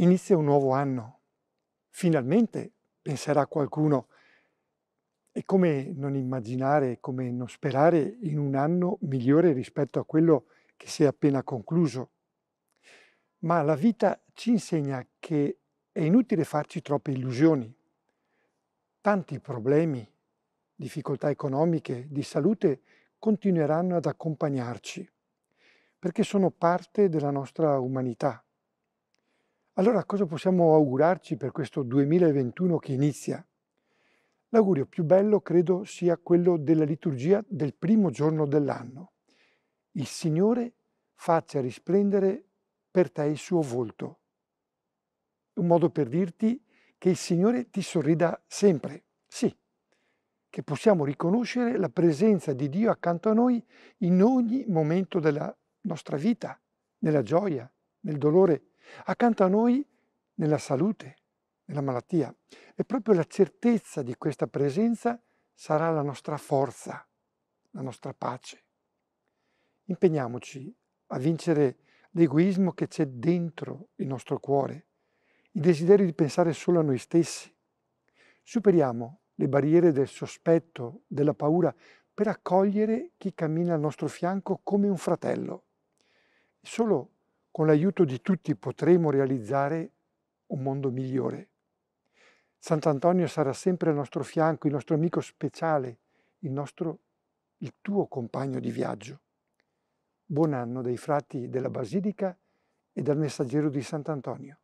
Inizia un nuovo anno. Finalmente, penserà qualcuno, e come non immaginare, come non sperare in un anno migliore rispetto a quello che si è appena concluso? Ma la vita ci insegna che è inutile farci troppe illusioni. Tanti problemi, difficoltà economiche, di salute continueranno ad accompagnarci, perché sono parte della nostra umanità. Allora cosa possiamo augurarci per questo 2021 che inizia? L'augurio più bello credo sia quello della liturgia del primo giorno dell'anno. Il Signore faccia risplendere per te il suo volto. Un modo per dirti che il Signore ti sorrida sempre, sì, che possiamo riconoscere la presenza di Dio accanto a noi in ogni momento della nostra vita, nella gioia, nel dolore, Accanto a noi, nella salute, nella malattia. E proprio la certezza di questa presenza sarà la nostra forza, la nostra pace. Impegniamoci a vincere l'egoismo che c'è dentro il nostro cuore, il desiderio di pensare solo a noi stessi. Superiamo le barriere del sospetto, della paura, per accogliere chi cammina al nostro fianco come un fratello. Solo con l'aiuto di tutti potremo realizzare un mondo migliore. Sant'Antonio sarà sempre al nostro fianco, il nostro amico speciale, il, nostro, il tuo compagno di viaggio. Buon anno dai frati della Basilica e dal messaggero di Sant'Antonio.